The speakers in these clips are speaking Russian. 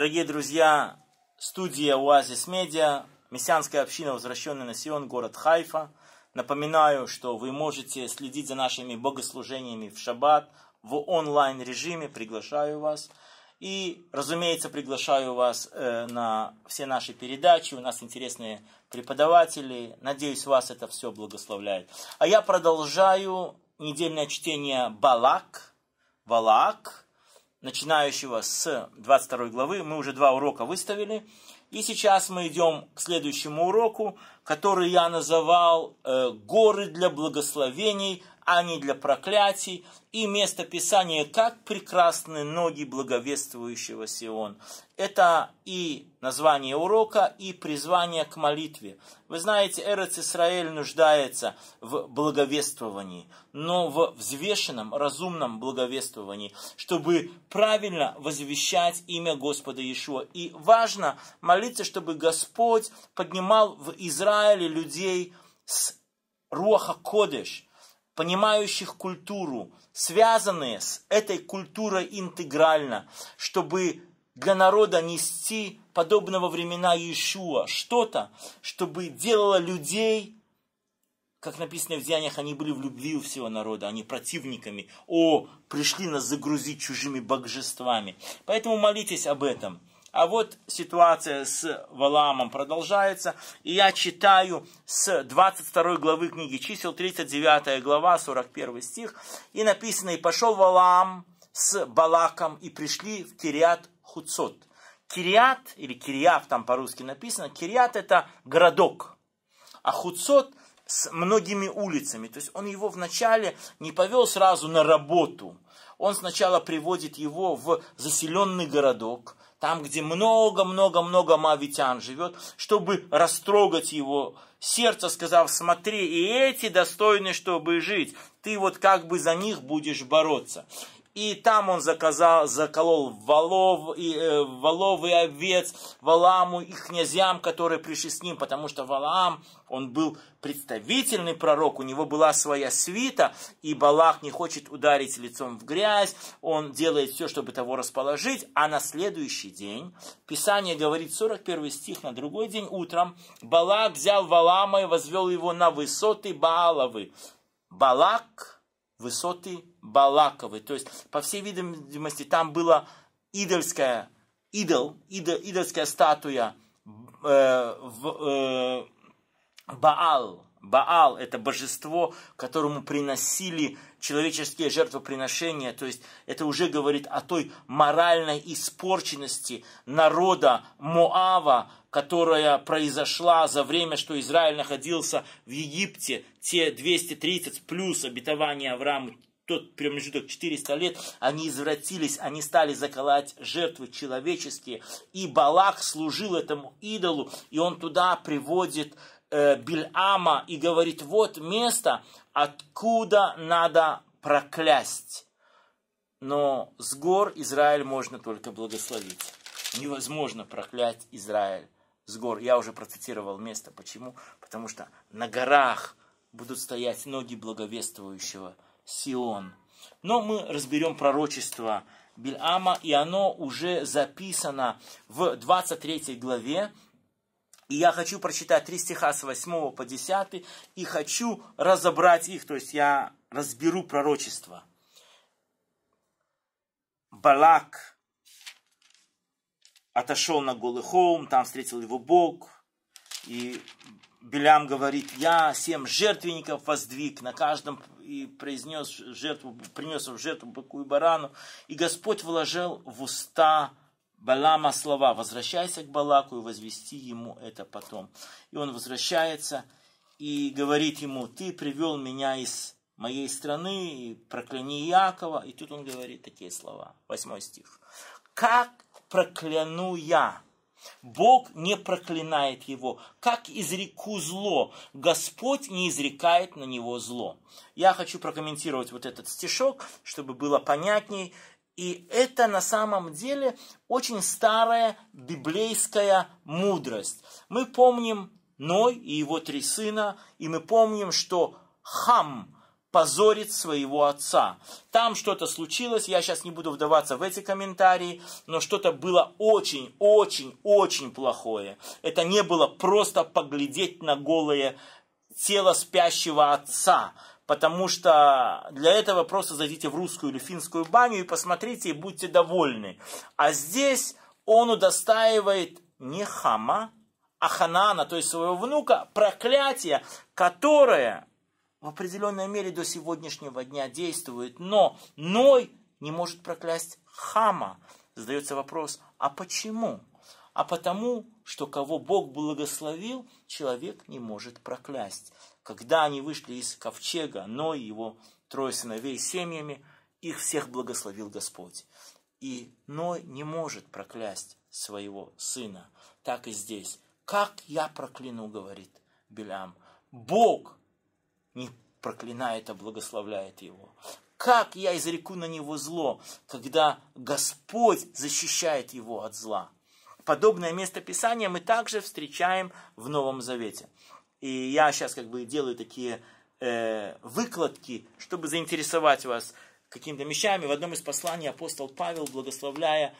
Дорогие друзья, студия Оазис Медиа, мессианская община, возвращенная на Сион, город Хайфа. Напоминаю, что вы можете следить за нашими богослужениями в шаббат, в онлайн-режиме, приглашаю вас. И, разумеется, приглашаю вас э, на все наши передачи, у нас интересные преподаватели. Надеюсь, вас это все благословляет. А я продолжаю недельное чтение Балак. Балак, начинающего с 22 главы. Мы уже два урока выставили. И сейчас мы идем к следующему уроку, который я называл э, «Горы для благословений а не для проклятий. И место Писания «Как прекрасны ноги благовествующего Сион». Это и название урока, и призвание к молитве. Вы знаете, Эрец Исраэль нуждается в благовествовании, но в взвешенном, разумном благовествовании, чтобы правильно возвещать имя Господа Иешуа. И важно молиться, чтобы Господь поднимал в Израиле людей с Руаха Кодеш – понимающих культуру, связанные с этой культурой интегрально, чтобы для народа нести подобного времена Иешуа что-то, чтобы делало людей, как написано в Деяниях, они были в любви у всего народа, они противниками. О, пришли нас загрузить чужими божествами. Поэтому молитесь об этом. А вот ситуация с Валаамом продолжается. И я читаю с 22 главы книги чисел, 39 глава, 41 стих. И написано, и пошел Валаам с Балаком, и пришли в Кириат Хуцот. Кириат, или Кириав там по-русски написано, Кириат это городок. А Хуцот с многими улицами. То есть он его вначале не повел сразу на работу. Он сначала приводит его в заселенный городок – там, где много-много-много мавитян живет, чтобы растрогать его сердце, сказав, смотри, и эти достойны, чтобы жить, ты вот как бы за них будешь бороться. И там он заказал, заколол валов, и, э, валов и овец, Валаму и князьям, которые пришли с ним, потому что Валам он был представительный пророк, у него была своя свита, и Балах не хочет ударить лицом в грязь, он делает все, чтобы того расположить, а на следующий день, Писание говорит, 41 стих, на другой день утром, Балак взял Валама и возвел его на высоты Бааловы. Балак высоты Балаковы. То есть, по всей видимости, там была идольская, идол, идол идольская статуя э, в, э, Баал, Баал – это божество, которому приносили человеческие жертвоприношения. То есть это уже говорит о той моральной испорченности народа Моава, которая произошла за время, что Израиль находился в Египте, те 230 плюс обетования Авраама, тот промежуток 400 лет, они извратились, они стали заколоть жертвы человеческие. И Балак служил этому идолу, и он туда приводит э, Бильама и говорит, вот место, откуда надо проклясть. Но с гор Израиль можно только благословить. Невозможно проклять Израиль с гор. Я уже процитировал место. Почему? Потому что на горах будут стоять ноги благовествующего Сион. Но мы разберем пророчество Бильама, и оно уже записано в 23 главе и я хочу прочитать три стиха с 8 по 10 и хочу разобрать их, то есть я разберу пророчество. Балак отошел на голый холм, там встретил его Бог, и Белям говорит, я семь жертвенников воздвиг на каждом и произнес жертву, принес в жертву быку и барану, и Господь вложил в уста Балама слова «возвращайся к Балаку и возвести ему это потом». И он возвращается и говорит ему «ты привел меня из моей страны, и прокляни Якова». И тут он говорит такие слова, восьмой стих. «Как прокляну я?» Бог не проклинает его. Как изреку зло, Господь не изрекает на него зло. Я хочу прокомментировать вот этот стишок, чтобы было понятней и это на самом деле очень старая библейская мудрость. Мы помним Ной и его три сына, и мы помним, что Хам позорит своего отца. Там что-то случилось, я сейчас не буду вдаваться в эти комментарии, но что-то было очень, очень, очень плохое. Это не было просто поглядеть на голое тело спящего отца потому что для этого просто зайдите в русскую или финскую баню и посмотрите, и будьте довольны. А здесь он удостаивает не хама, а Ханана, то есть своего внука, проклятие, которое в определенной мере до сегодняшнего дня действует. Но Ной не может проклясть хама. Задается вопрос, а почему? А потому, что кого Бог благословил, человек не может проклясть. Когда они вышли из ковчега, но его трое сыновей семьями, их всех благословил Господь. И Ной не может проклясть своего сына. Так и здесь. Как я прокляну, говорит Белям. Бог не проклинает, а благословляет его. Как я изреку на него зло, когда Господь защищает его от зла? Подобное местописание мы также встречаем в Новом Завете. И я сейчас как бы делаю такие э, выкладки, чтобы заинтересовать вас какими-то вещами. В одном из посланий апостол Павел, благословляя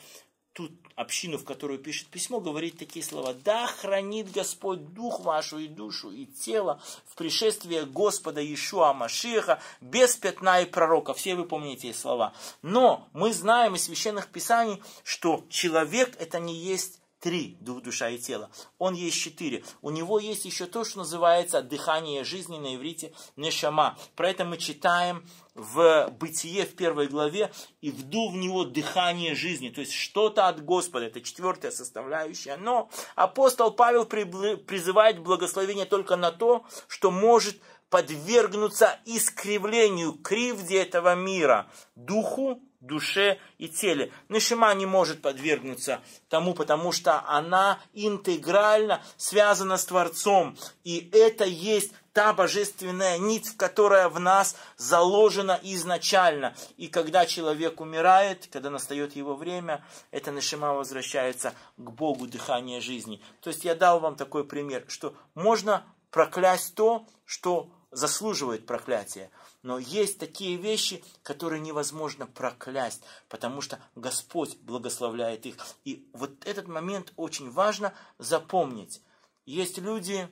ту общину, в которую пишет письмо, говорит такие слова. «Да хранит Господь дух вашу и душу и тело в пришествии Господа Иешуа Машиха без пятна и пророка». Все вы помните эти слова. Но мы знаем из священных писаний, что человек это не есть три – дух, душа и тело. Он есть четыре. У него есть еще то, что называется дыхание жизни на иврите нешама. Про это мы читаем в Бытие в первой главе, и вду в него дыхание жизни, то есть что-то от Господа, это четвертая составляющая. Но апостол Павел призывает благословение только на то, что может подвергнуться искривлению, кривде этого мира, духу душе и теле. Нишима не может подвергнуться тому, потому что она интегрально связана с Творцом. И это есть та божественная нить, которая в нас заложена изначально. И когда человек умирает, когда настает его время, эта нашима возвращается к Богу дыхание жизни. То есть я дал вам такой пример, что можно проклясть то, что заслуживает проклятия. Но есть такие вещи, которые невозможно проклясть, потому что Господь благословляет их. И вот этот момент очень важно запомнить. Есть люди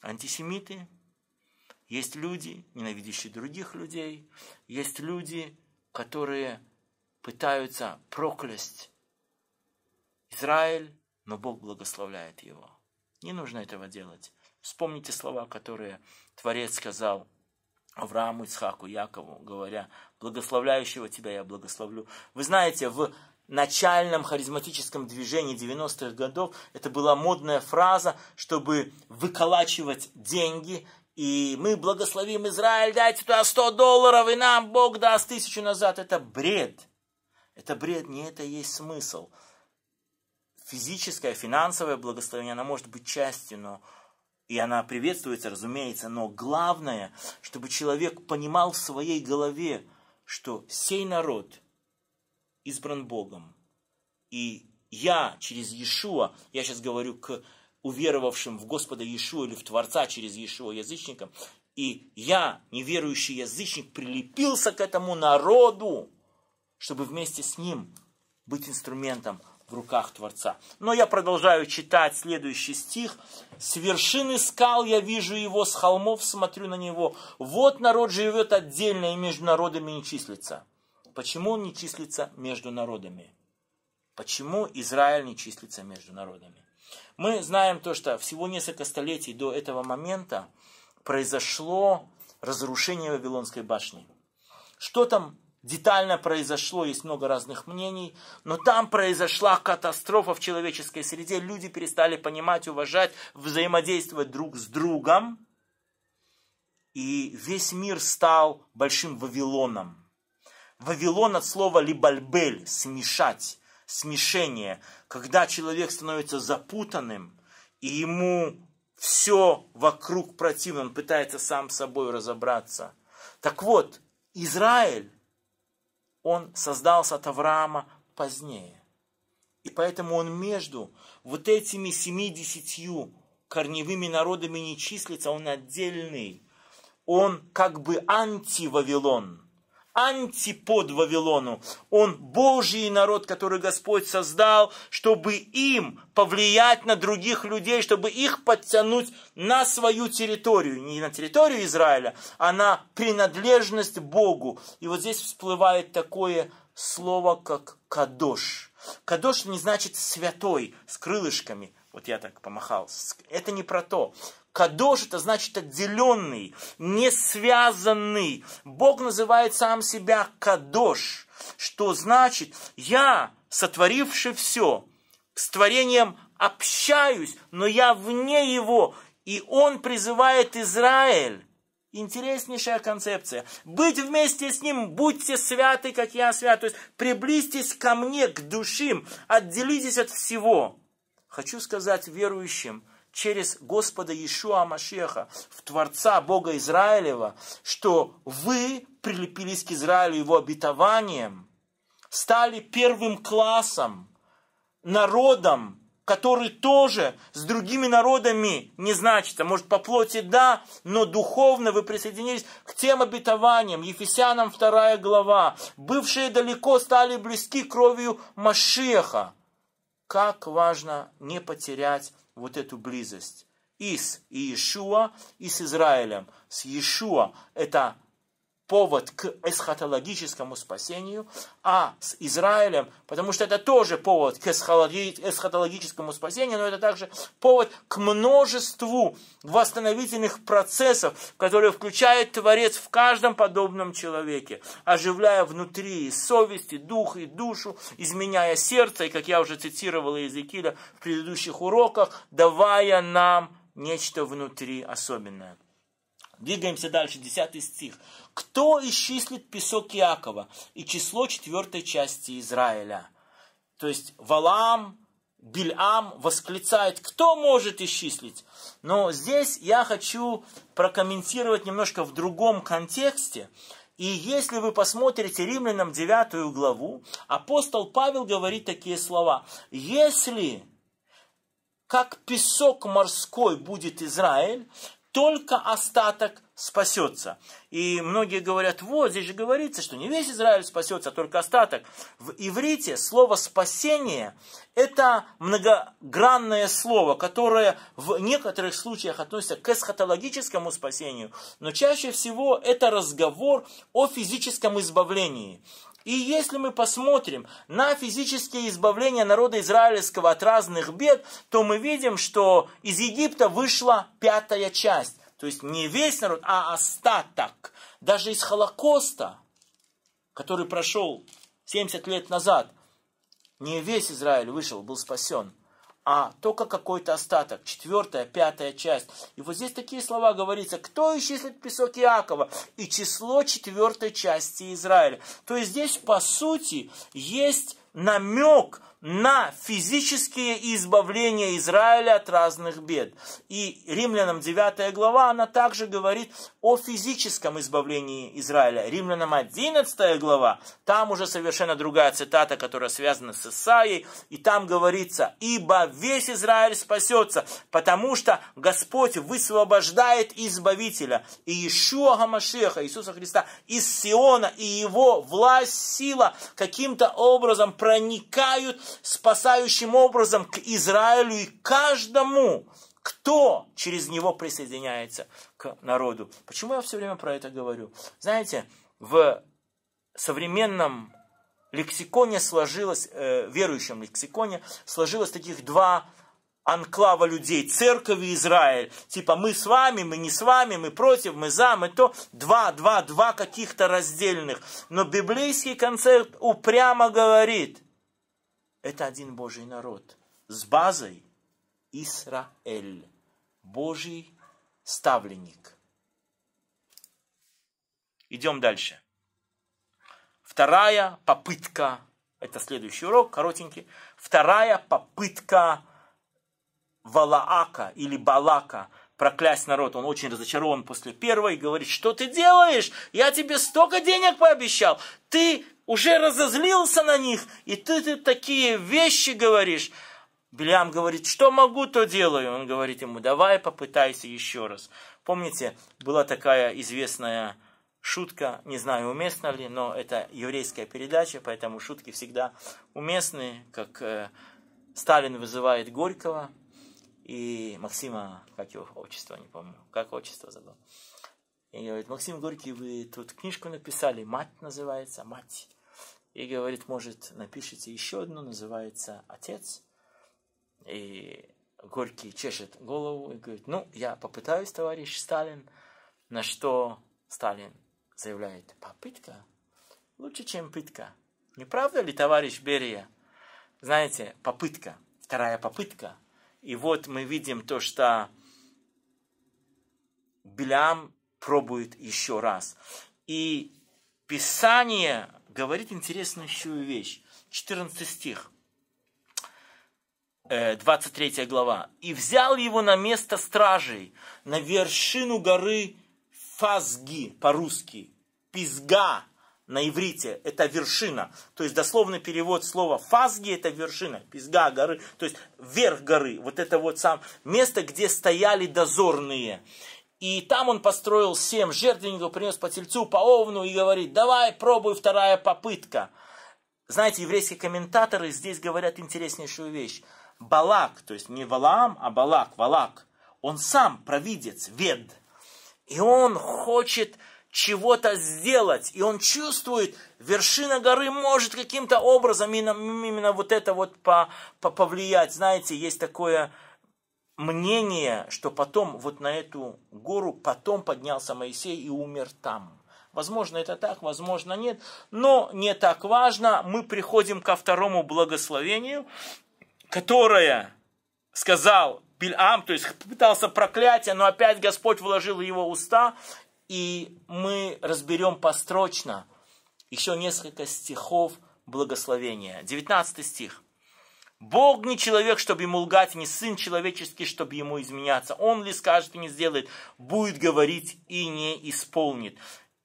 антисемиты, есть люди, ненавидящие других людей, есть люди, которые пытаются проклясть Израиль, но Бог благословляет его. Не нужно этого делать. Вспомните слова, которые Творец сказал Аврааму, Ицхаку, Якову, говоря, благословляющего тебя я благословлю. Вы знаете, в начальном харизматическом движении 90-х годов это была модная фраза, чтобы выколачивать деньги, и мы благословим Израиль, дайте туда 100 долларов, и нам Бог даст тысячу назад. Это бред. Это бред, не это есть смысл. Физическое, финансовое благословение, оно может быть частью, но и она приветствуется, разумеется, но главное, чтобы человек понимал в своей голове, что сей народ избран Богом. И я через Иешуа, я сейчас говорю к уверовавшим в Господа Иешуа или в Творца через Иешуа язычникам, и я, неверующий язычник, прилепился к этому народу, чтобы вместе с ним быть инструментом в руках Творца. Но я продолжаю читать следующий стих. «С вершины скал я вижу его, с холмов смотрю на него. Вот народ живет отдельно и между народами не числится». Почему он не числится между народами? Почему Израиль не числится между народами? Мы знаем то, что всего несколько столетий до этого момента произошло разрушение Вавилонской башни. Что там детально произошло, есть много разных мнений, но там произошла катастрофа в человеческой среде, люди перестали понимать, уважать, взаимодействовать друг с другом, и весь мир стал большим Вавилоном. Вавилон от слова «либальбель» – смешать, смешение, когда человек становится запутанным, и ему все вокруг противно, он пытается сам с собой разобраться. Так вот, Израиль он создался от Авраама позднее. И поэтому он между вот этими семидесятью корневыми народами не числится, он отдельный. Он как бы анти-Вавилон – антипод Вавилону. Он Божий народ, который Господь создал, чтобы им повлиять на других людей, чтобы их подтянуть на свою территорию. Не на территорию Израиля, а на принадлежность Богу. И вот здесь всплывает такое слово, как «кадош». «Кадош» не значит «святой» с крылышками. Вот я так помахал. Это не про то. Кадош это значит отделенный, не связанный. Бог называет сам себя Кадош, что значит я, сотворивший все, с творением общаюсь, но я вне его, и он призывает Израиль. Интереснейшая концепция. Быть вместе с Ним, будьте святы, как я свят. То есть приблизьтесь ко мне, к душим, отделитесь от всего. Хочу сказать верующим – через Господа Иешуа Машеха, в Творца Бога Израилева, что вы прилепились к Израилю его обетованием, стали первым классом, народом, который тоже с другими народами не значится. Может, по плоти да, но духовно вы присоединились к тем обетованиям. Ефесянам 2 глава. Бывшие далеко стали близки кровью Машеха. Как важно не потерять вот эту близость. И с Иешуа, и с Израилем. С Иешуа – это повод к эсхатологическому спасению, а с Израилем, потому что это тоже повод к эсхатологическому спасению, но это также повод к множеству восстановительных процессов, которые включает Творец в каждом подобном человеке, оживляя внутри и совесть, и дух, и душу, изменяя сердце, и, как я уже цитировал Иезекииля в предыдущих уроках, давая нам нечто внутри особенное. Двигаемся дальше, 10 стих. «Кто исчислит песок Иакова и число четвертой части Израиля?» То есть Валам, Бильам восклицает, кто может исчислить? Но здесь я хочу прокомментировать немножко в другом контексте. И если вы посмотрите Римлянам 9 главу, апостол Павел говорит такие слова. Если как песок морской будет Израиль, только остаток спасется. И многие говорят, вот здесь же говорится, что не весь Израиль спасется, а только остаток. В иврите слово «спасение» – это многогранное слово, которое в некоторых случаях относится к эсхатологическому спасению, но чаще всего это разговор о физическом избавлении. И если мы посмотрим на физическое избавление народа израильского от разных бед, то мы видим, что из Египта вышла пятая часть. То есть не весь народ, а остаток. Даже из Холокоста, который прошел 70 лет назад, не весь Израиль вышел, был спасен а только какой-то остаток, четвертая, пятая часть. И вот здесь такие слова говорится, кто исчислит песок Иакова и число четвертой части Израиля. То есть здесь, по сути, есть намек на физические избавления Израиля от разных бед. И Римлянам 9 глава, она также говорит о физическом избавлении Израиля. Римлянам 11 глава, там уже совершенно другая цитата, которая связана с Исаией, и там говорится, «Ибо весь Израиль спасется, потому что Господь высвобождает Избавителя, и Ишуа Гамашеха, Иисуса Христа, из Сиона, и Его власть, сила каким-то образом проникают спасающим образом к Израилю и каждому, кто через него присоединяется к народу. Почему я все время про это говорю? Знаете, в современном лексиконе сложилось, э, верующем лексиконе сложилось таких два анклава людей, церковь и Израиль. Типа мы с вами, мы не с вами, мы против, мы за, мы то. Два, два, два каких-то раздельных. Но библейский концепт упрямо говорит, это один Божий народ с базой Исраэль, Божий ставленник. Идем дальше. Вторая попытка, это следующий урок, коротенький. Вторая попытка Валаака или Балака проклясть народ. Он очень разочарован после первой и говорит, что ты делаешь? Я тебе столько денег пообещал. Ты уже разозлился на них, и ты, ты такие вещи говоришь. Белям говорит, что могу, то делаю. Он говорит ему, давай попытайся еще раз. Помните, была такая известная шутка, не знаю, уместна ли, но это еврейская передача, поэтому шутки всегда уместны, как э, Сталин вызывает Горького и Максима, как его отчество, не помню, как отчество забыл. И говорит, Максим Горький, вы тут книжку написали, «Мать» называется, «Мать». И говорит, может, напишите еще одну, называется «Отец». И Горький чешет голову и говорит, ну, я попытаюсь, товарищ Сталин. На что Сталин заявляет, попытка лучше, чем пытка. Не правда ли, товарищ Берия? Знаете, попытка, вторая попытка. И вот мы видим то, что Белям пробует еще раз. И Писание говорит интересную еще вещь. 14 стих, 23 э, глава. «И взял его на место стражей, на вершину горы Фазги, по-русски, Пизга, на иврите, это вершина. То есть дословный перевод слова фазги это вершина, пизга горы, то есть верх горы, вот это вот сам место, где стояли дозорные. И там он построил семь жертвенников, принес по тельцу, по овну и говорит, давай, пробуй, вторая попытка. Знаете, еврейские комментаторы здесь говорят интереснейшую вещь. Балак, то есть не Валаам, а Балак, Валак, он сам провидец, вед. И он хочет чего-то сделать. И он чувствует, вершина горы может каким-то образом именно, именно вот это вот по, повлиять. Знаете, есть такое мнение, что потом вот на эту гору потом поднялся Моисей и умер там. Возможно, это так, возможно, нет, но не так важно. Мы приходим ко второму благословению, которое сказал Бильам, то есть пытался проклятие, но опять Господь вложил в его уста, и мы разберем построчно еще несколько стихов благословения. 19 стих. Бог не человек, чтобы ему лгать, не сын человеческий, чтобы ему изменяться. Он ли скажет и не сделает, будет говорить и не исполнит.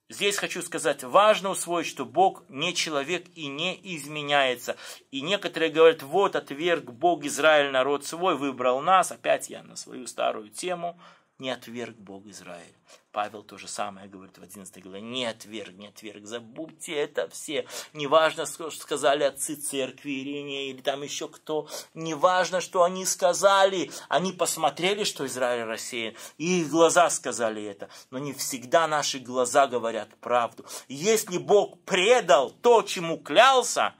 Здесь хочу сказать, важно усвоить, что Бог не человек и не изменяется. И некоторые говорят, вот отверг Бог Израиль народ свой, выбрал нас, опять я на свою старую тему – не отверг Бог Израиль. Павел то же самое говорит в 11 главе, не отверг, не отверг, забудьте это все, неважно, что сказали отцы церкви Иринея или там еще кто, неважно, что они сказали, они посмотрели, что Израиль рассеян, и их глаза сказали это, но не всегда наши глаза говорят правду. Если Бог предал то, чему клялся,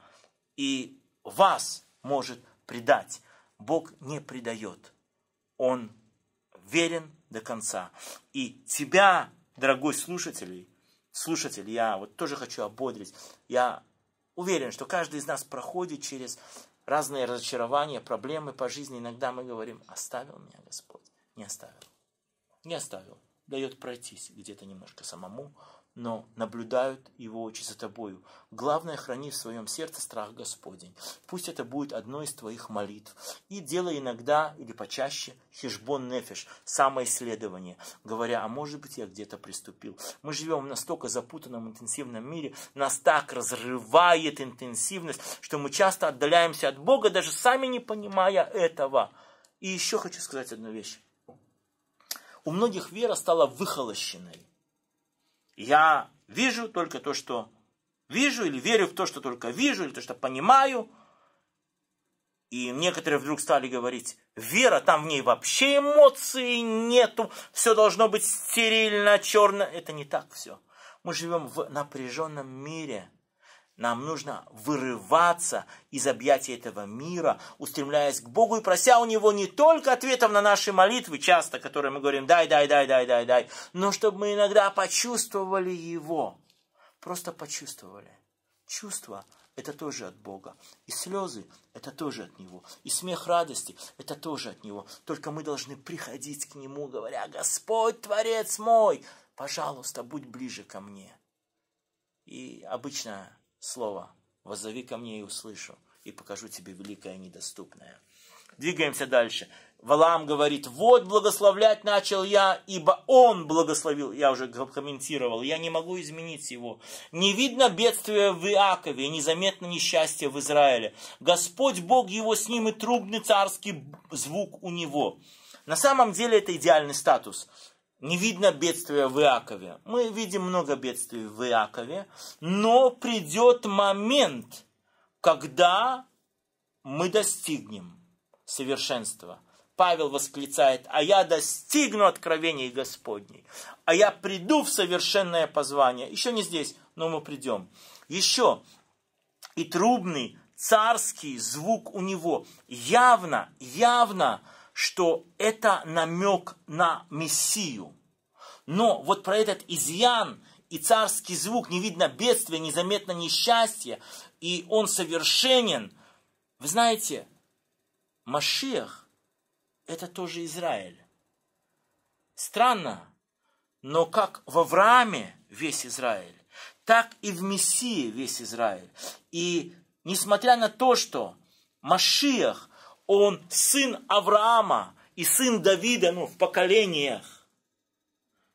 и вас может предать, Бог не предает, Он верен до конца. И тебя, дорогой слушатель, слушатель, я вот тоже хочу ободрить. Я уверен, что каждый из нас проходит через разные разочарования, проблемы по жизни. Иногда мы говорим, оставил меня Господь. Не оставил. Не оставил. Дает пройтись где-то немножко самому, но наблюдают его очи за тобою. Главное, храни в своем сердце страх Господень. Пусть это будет одной из твоих молитв. И делай иногда или почаще хижбон нефиш, самоисследование, говоря, а может быть я где-то приступил. Мы живем в настолько запутанном интенсивном мире, нас так разрывает интенсивность, что мы часто отдаляемся от Бога, даже сами не понимая этого. И еще хочу сказать одну вещь. У многих вера стала выхолощенной. Я вижу только то, что вижу, или верю в то, что только вижу, или то, что понимаю. И некоторые вдруг стали говорить, вера, там в ней вообще эмоций нету, все должно быть стерильно, черно. Это не так все. Мы живем в напряженном мире. Нам нужно вырываться из объятий этого мира, устремляясь к Богу и прося у Него не только ответов на наши молитвы, часто, которые мы говорим «дай, дай, дай, дай, дай, дай», но чтобы мы иногда почувствовали Его. Просто почувствовали. Чувство – это тоже от Бога. И слезы – это тоже от Него. И смех радости – это тоже от Него. Только мы должны приходить к Нему, говоря «Господь, Творец мой, пожалуйста, будь ближе ко мне». И обычно слово. Возови ко мне и услышу, и покажу тебе великое недоступное. Двигаемся дальше. Валам говорит, вот благословлять начал я, ибо он благословил, я уже комментировал, я не могу изменить его. Не видно бедствия в Иакове, незаметно несчастье в Израиле. Господь Бог его с ним и трубный царский звук у него. На самом деле это идеальный статус не видно бедствия в Иакове. Мы видим много бедствий в Иакове, но придет момент, когда мы достигнем совершенства. Павел восклицает, а я достигну откровений Господней, а я приду в совершенное позвание. Еще не здесь, но мы придем. Еще и трубный царский звук у него явно, явно что это намек на Мессию. Но вот про этот изъян и царский звук не видно бедствия, незаметно несчастье, и он совершенен. Вы знаете, Машех – это тоже Израиль. Странно, но как в Аврааме весь Израиль, так и в Мессии весь Израиль. И несмотря на то, что Машиах он сын Авраама и сын Давида, ну, в поколениях.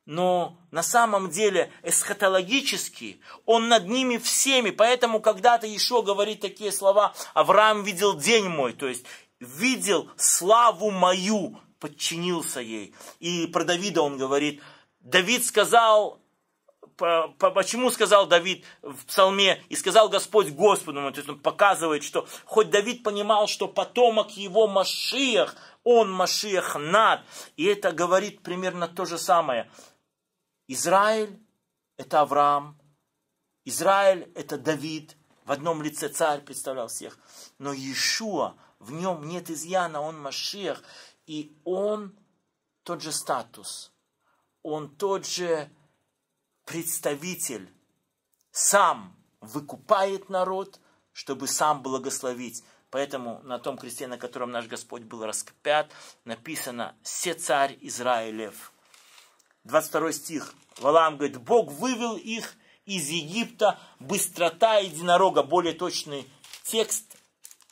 Но на самом деле эсхатологически он над ними всеми. Поэтому когда-то еще говорит такие слова, Авраам видел день мой, то есть видел славу мою, подчинился ей. И про Давида он говорит, Давид сказал, по, почему сказал Давид в псалме, и сказал Господь Господу, ну, то есть он показывает, что хоть Давид понимал, что потомок его Машиях, он Машиях над, и это говорит примерно то же самое. Израиль – это Авраам, Израиль – это Давид, в одном лице царь представлял всех, но Иешуа, в нем нет изъяна, он Машиах, и он тот же статус, он тот же представитель сам выкупает народ, чтобы сам благословить. Поэтому на том кресте, на котором наш Господь был распят, написано «Се царь Израилев». 22 стих. Валам говорит, Бог вывел их из Египта, быстрота единорога. Более точный текст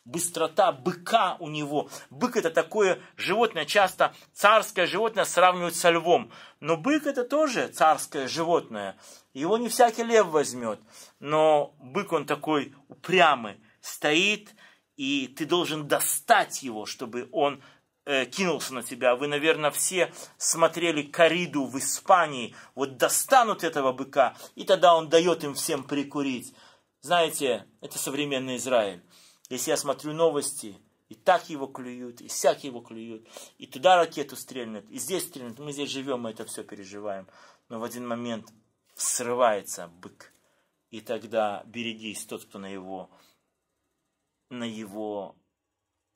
быстрота быка у него. Бык это такое животное, часто царское животное сравнивают со львом. Но бык это тоже царское животное. Его не всякий лев возьмет. Но бык он такой упрямый, стоит, и ты должен достать его, чтобы он э, кинулся на тебя. Вы, наверное, все смотрели кориду в Испании. Вот достанут этого быка, и тогда он дает им всем прикурить. Знаете, это современный Израиль. Если я смотрю новости, и так его клюют, и всяк его клюют, и туда ракету стрельнут, и здесь стрельнут, мы здесь живем, мы это все переживаем. Но в один момент срывается бык, и тогда берегись тот, кто на его, на его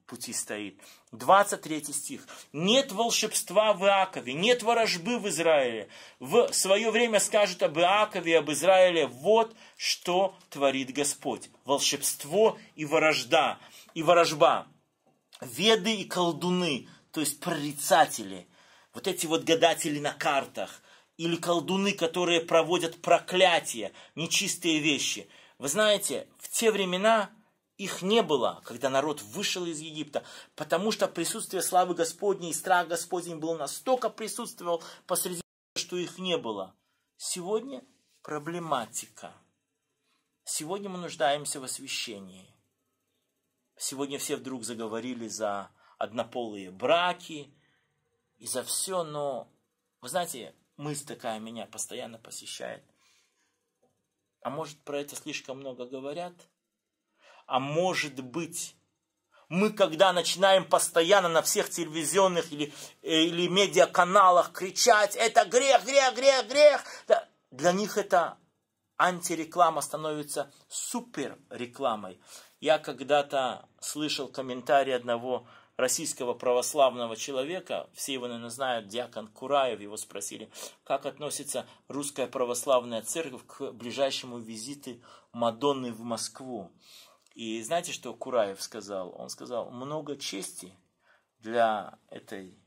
пути стоит. 23 стих. Нет волшебства в Иакове, нет ворожбы в Израиле. В свое время скажут об Иакове об Израиле, вот что творит Господь. Волшебство и ворожда, и ворожба. Веды и колдуны, то есть прорицатели. Вот эти вот гадатели на картах. Или колдуны, которые проводят проклятие, нечистые вещи. Вы знаете, в те времена их не было, когда народ вышел из Египта, потому что присутствие славы Господней и страх Господень был настолько присутствовал посреди, что их не было. Сегодня проблематика. Сегодня мы нуждаемся в освящении. Сегодня все вдруг заговорили за однополые браки и за все, но, вы знаете, мысль такая меня постоянно посещает. А может, про это слишком много говорят? а может быть. Мы, когда начинаем постоянно на всех телевизионных или, или медиаканалах кричать, это грех, грех, грех, грех, для них это антиреклама становится суперрекламой. Я когда-то слышал комментарий одного российского православного человека, все его, наверное, знают, диакон Кураев, его спросили, как относится русская православная церковь к ближайшему визиту Мадонны в Москву. И знаете, что Кураев сказал? Он сказал, много чести для этой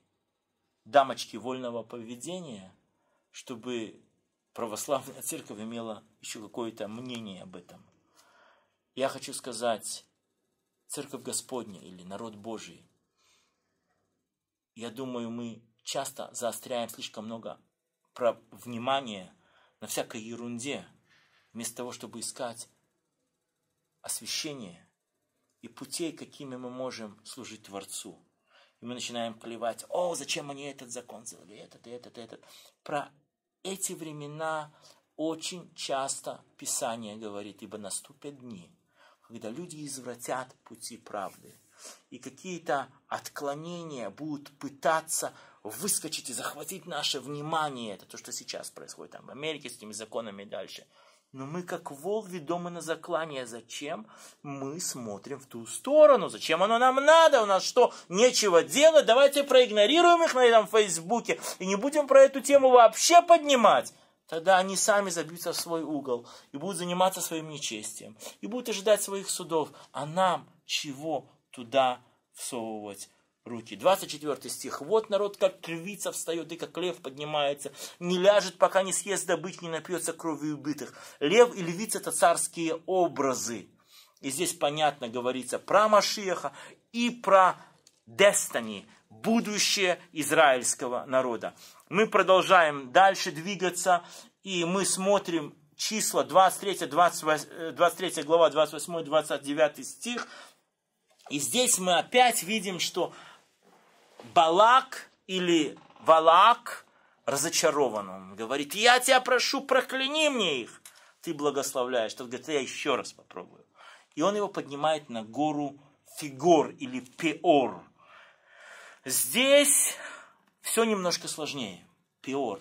дамочки вольного поведения, чтобы православная церковь имела еще какое-то мнение об этом. Я хочу сказать, церковь Господня или народ Божий, я думаю, мы часто заостряем слишком много внимания на всякой ерунде, вместо того, чтобы искать освящения и путей, какими мы можем служить Творцу. И мы начинаем плевать, о, зачем они этот закон сделали, этот, этот, этот. Про эти времена очень часто Писание говорит, ибо наступят дни, когда люди извратят пути правды, и какие-то отклонения будут пытаться выскочить и захватить наше внимание. Это то, что сейчас происходит там в Америке с этими законами и дальше – но мы, как вол, ведомы на заклание. Зачем мы смотрим в ту сторону? Зачем оно нам надо? У нас что, нечего делать? Давайте проигнорируем их на этом Фейсбуке и не будем про эту тему вообще поднимать. Тогда они сами забьются в свой угол и будут заниматься своим нечестием. И будут ожидать своих судов. А нам чего туда всовывать руки. 24 стих. «Вот народ, как львица встает, и как лев поднимается, не ляжет, пока не съест добычу, не напьется крови убитых». Лев и львица – это царские образы. И здесь понятно говорится про Машеха и про Destiny, будущее израильского народа. Мы продолжаем дальше двигаться, и мы смотрим числа 23, 28, 23 глава, 28-29 стих. И здесь мы опять видим, что Балак или Валак разочарован. Он говорит, я тебя прошу, прокляни мне их. Ты благословляешь. Тот говорит, я еще раз попробую. И он его поднимает на гору Фигор или Пеор. Здесь все немножко сложнее. Пеор.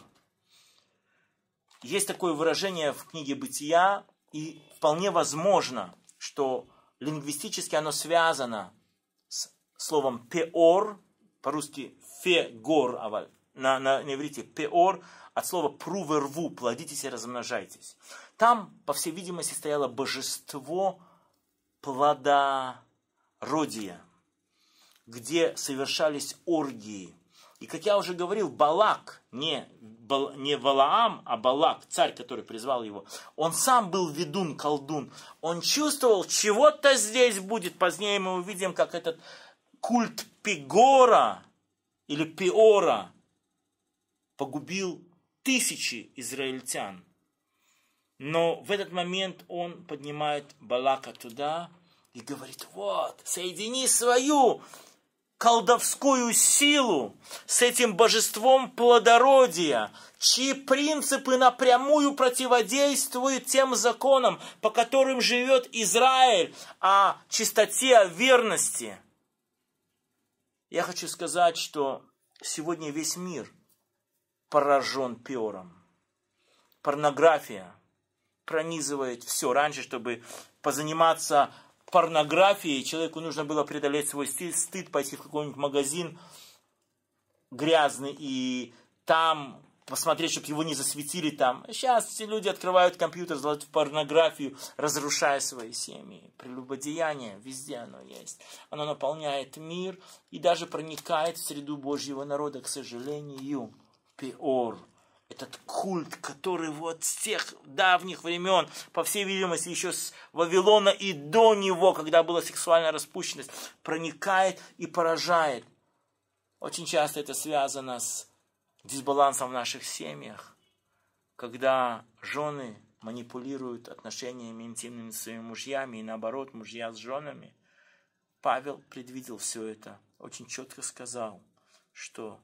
Есть такое выражение в книге «Бытия», и вполне возможно, что лингвистически оно связано с словом «пеор», по-русски фегор а На, на, на иврите пеор от слова пруверву, плодитесь и размножайтесь. Там, по всей видимости, стояло божество плодородия, где совершались оргии. И, как я уже говорил, Балак, не, Бал, не Валаам, а Балак, царь, который призвал его, он сам был ведун, колдун. Он чувствовал, чего-то здесь будет. Позднее мы увидим, как этот культ Пигора или Пиора погубил тысячи израильтян. Но в этот момент он поднимает Балака туда и говорит, вот, соедини свою колдовскую силу с этим божеством плодородия, чьи принципы напрямую противодействуют тем законам, по которым живет Израиль, о чистоте, о верности – я хочу сказать, что сегодня весь мир поражен пиором. Порнография пронизывает все. Раньше, чтобы позаниматься порнографией, человеку нужно было преодолеть свой стыд, стыд пойти в какой-нибудь магазин грязный и там посмотреть, чтобы его не засветили там. Сейчас все люди открывают компьютер, залазят в порнографию, разрушая свои семьи. Прелюбодеяние, везде оно есть. Оно наполняет мир и даже проникает в среду Божьего народа, к сожалению. пеор. Этот культ, который вот с тех давних времен, по всей видимости, еще с Вавилона и до него, когда была сексуальная распущенность, проникает и поражает. Очень часто это связано с дисбалансом в наших семьях, когда жены манипулируют отношениями интимными с своими мужьями и наоборот мужья с женами, Павел предвидел все это, очень четко сказал, что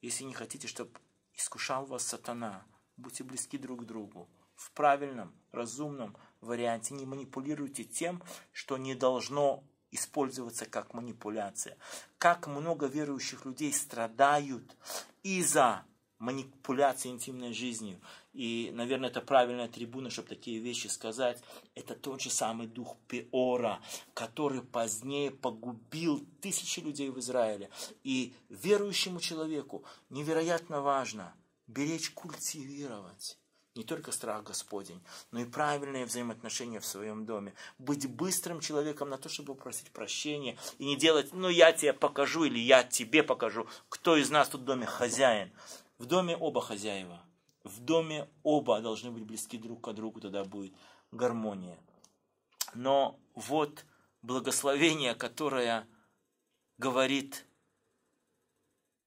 если не хотите, чтобы искушал вас сатана, будьте близки друг к другу. В правильном, разумном варианте не манипулируйте тем, что не должно использоваться как манипуляция. Как много верующих людей страдают из-за манипуляции интимной жизнью. И, наверное, это правильная трибуна, чтобы такие вещи сказать. Это тот же самый дух Пеора, который позднее погубил тысячи людей в Израиле. И верующему человеку невероятно важно беречь, культивировать не только страх Господень, но и правильные взаимоотношения в своем доме. Быть быстрым человеком на то, чтобы просить прощения и не делать, ну я тебе покажу или я тебе покажу, кто из нас тут в доме хозяин. В доме оба хозяева. В доме оба должны быть близки друг к другу, тогда будет гармония. Но вот благословение, которое говорит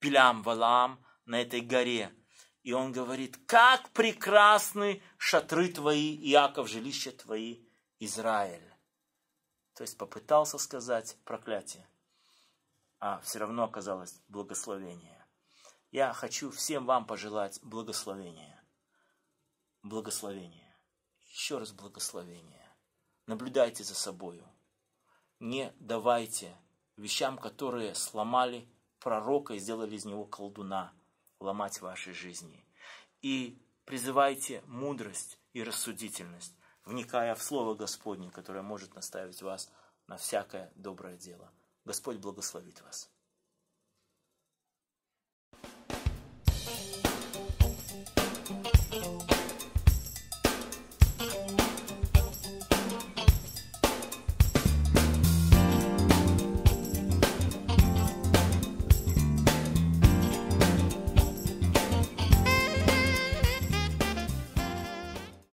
Пилям Валам на этой горе – и он говорит, как прекрасны шатры твои, Иаков, жилища твои, Израиль. То есть попытался сказать проклятие, а все равно оказалось благословение. Я хочу всем вам пожелать благословения. Благословения. Еще раз благословения. Наблюдайте за собою. Не давайте вещам, которые сломали пророка и сделали из него колдуна – ломать вашей жизни. И призывайте мудрость и рассудительность, вникая в Слово Господне, которое может наставить вас на всякое доброе дело. Господь благословит вас.